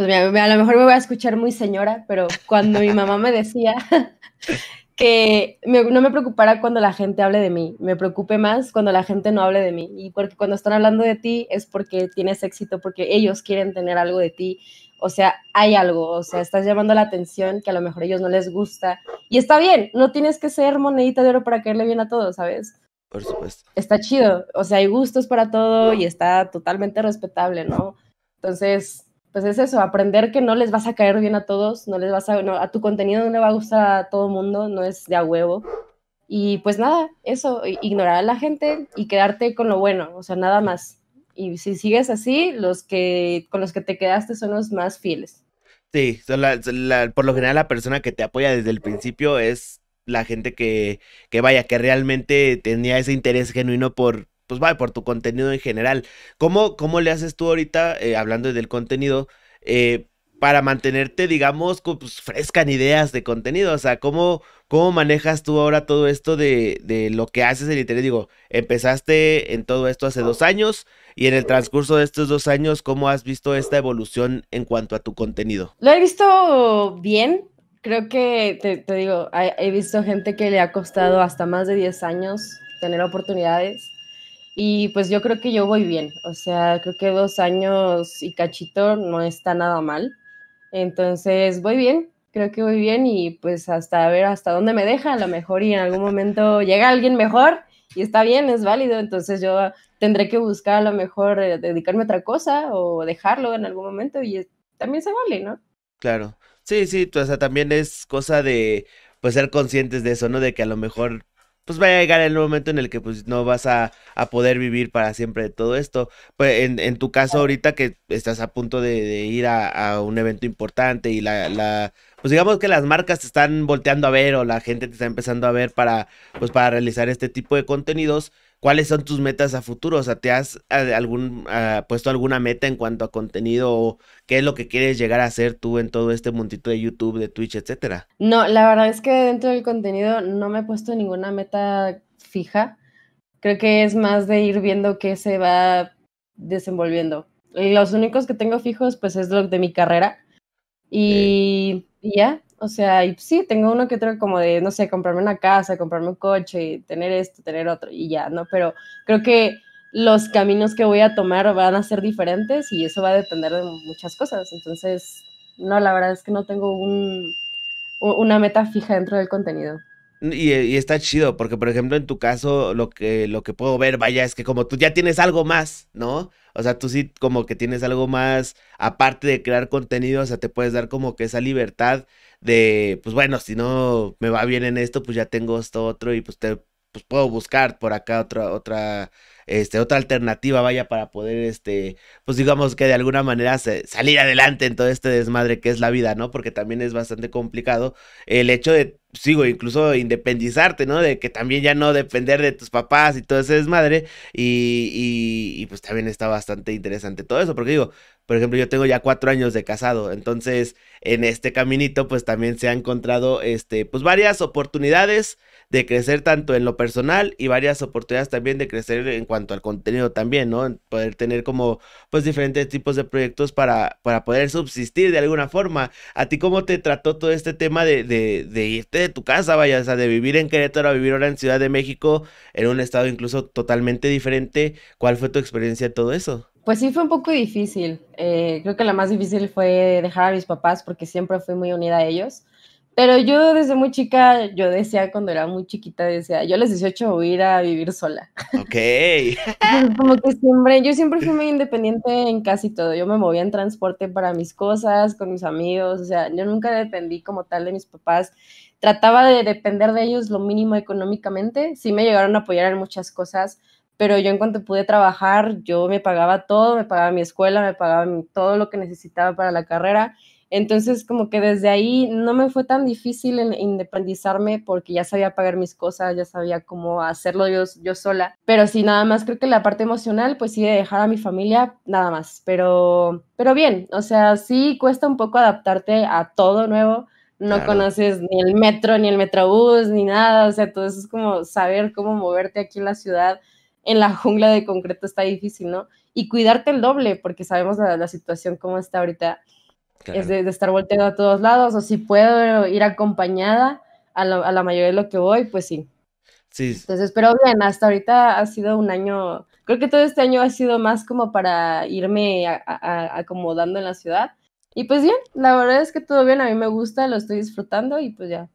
pues mira, a lo mejor me voy a escuchar muy señora, pero cuando mi mamá me decía que no me preocupara cuando la gente hable de mí, me preocupe más cuando la gente no hable de mí. Y porque cuando están hablando de ti es porque tienes éxito, porque ellos quieren tener algo de ti. O sea, hay algo, o sea, estás llamando la atención que a lo mejor a ellos no les gusta. Y está bien, no tienes que ser monedita de oro para caerle bien a todos, ¿sabes? Por supuesto. Está chido, o sea, hay gustos para todo y está totalmente respetable, ¿no? Entonces, pues es eso, aprender que no les vas a caer bien a todos, no les vas a, a tu contenido no le va a gustar a todo el mundo, no es de a huevo. Y pues nada, eso, ignorar a la gente y quedarte con lo bueno, o sea, nada más. Y si sigues así, los que con los que te quedaste son los más fieles. Sí, por lo general la persona que te apoya desde el principio es la gente que, que vaya, que realmente tenía ese interés genuino por, pues vaya, por tu contenido en general. ¿Cómo, cómo le haces tú ahorita, eh, hablando del contenido, eh, para mantenerte, digamos, pues, fresca en ideas de contenido? O sea, ¿cómo, cómo manejas tú ahora todo esto de, lo que haces en internet? Digo, empezaste en todo esto hace dos años y en el transcurso de estos dos años, ¿cómo has visto esta evolución en cuanto a tu contenido? Lo he visto bien. Creo que, te, te digo, he visto gente que le ha costado hasta más de 10 años tener oportunidades y pues yo creo que yo voy bien, o sea, creo que dos años y cachito no está nada mal. Entonces, voy bien, creo que voy bien y pues hasta ver hasta dónde me deja, a lo mejor y en algún momento llega alguien mejor y está bien, es válido, entonces yo tendré que buscar a lo mejor eh, dedicarme a otra cosa o dejarlo en algún momento y también se vale, ¿no? Claro, sí, sí, o sea, también es cosa de pues ser conscientes de eso, ¿no? De que a lo mejor pues va a llegar el momento en el que pues no vas a, poder vivir para siempre de todo esto. Pues en, en, tu caso ahorita que estás a punto de, ir a, un evento importante y la, la, pues digamos que las marcas te están volteando a ver o la gente te está empezando a ver para, pues para realizar este tipo de contenidos ¿Cuáles son tus metas a futuro? O sea, ¿te has puesto alguna meta en cuanto a contenido o qué es lo que quieres llegar a hacer tú en todo este montito de YouTube, de Twitch, etcétera? No, la verdad es que dentro del contenido no me he puesto ninguna meta fija. Creo que es más de ir viendo qué se va desenvolviendo. Los únicos que tengo fijos, pues es lo de mi carrera. y ya, o sea, y sí, tengo uno que otro como de, no sé, comprarme una casa, comprarme un coche, tener esto, tener otro y ya, ¿no? Pero creo que los caminos que voy a tomar van a ser diferentes y eso va a depender de muchas cosas. Entonces, no, la verdad es que no tengo un, una meta fija dentro del contenido. Y, está chido, porque por ejemplo en tu caso lo que, lo que puedo ver, vaya, es que como tú ya tienes algo más, ¿no? O sea, tú sí como que tienes algo más, aparte de crear contenido, o sea, te puedes dar como que esa libertad de, pues bueno, si no me va bien en esto, pues ya tengo esto otro y pues te pues, puedo buscar por acá otra, otra, este, otra alternativa, vaya, para poder, este, pues digamos que de alguna manera salir adelante en todo este desmadre que es la vida, ¿no? Porque también es bastante complicado el hecho de sigo incluso independizarte, ¿no? De que también ya no depender de tus papás y todo ese desmadre. Y, y, pues también está bastante interesante todo eso, porque digo, por ejemplo, yo tengo ya cuatro años de casado, entonces en este caminito pues también se ha encontrado, este, pues varias oportunidades de crecer tanto en lo personal y varias oportunidades también de crecer en cuanto al contenido también, ¿no? Poder tener como pues diferentes tipos de proyectos para, para poder subsistir de alguna forma. ¿A ti cómo te trató todo este tema de, de, de irte de tu casa, vaya, o sea, de vivir en Querétaro a vivir ahora en Ciudad de México, en un estado incluso totalmente diferente. ¿Cuál fue tu experiencia de todo eso? Pues sí, fue un poco difícil. Eh, creo que la más difícil fue dejar a mis papás porque siempre fui muy unida a ellos. Pero yo desde muy chica, yo decía cuando era muy chiquita, decía, yo les los 18 voy a ir a vivir sola. Ok. Como que siempre, yo siempre fui muy independiente en casi todo. Yo me movía en transporte para mis cosas, con mis amigos, o sea, yo nunca dependí como tal de mis papás trataba de depender de ellos lo mínimo económicamente. Sí me llegaron a apoyar en muchas cosas, pero yo en cuanto pude trabajar, yo me pagaba todo, me pagaba mi escuela, me pagaba todo lo que necesitaba para la carrera. Entonces, como que desde ahí no me fue tan difícil independizarme porque ya sabía pagar mis cosas, ya sabía cómo hacerlo yo, sola. Pero sí, nada más creo que la parte emocional, pues sí, de dejar a mi familia, nada más. Pero, pero bien, o sea, sí cuesta un poco adaptarte a todo nuevo, no conoces ni el metro, ni el metrobús, ni nada, o sea, todo eso es como saber cómo moverte aquí en la ciudad, en la jungla de concreto está difícil, ¿no? Y cuidarte el doble, porque sabemos la, situación como está ahorita, es de, estar volteando a todos lados, o si puedo ir acompañada a la, mayoría de lo que voy, pues sí. Sí. Entonces, pero bien, hasta ahorita ha sido un año, creo que todo este año ha sido más como para irme acomodando en la ciudad y pues bien, la verdad es que todo bien, a mí me gusta, lo estoy disfrutando y pues ya,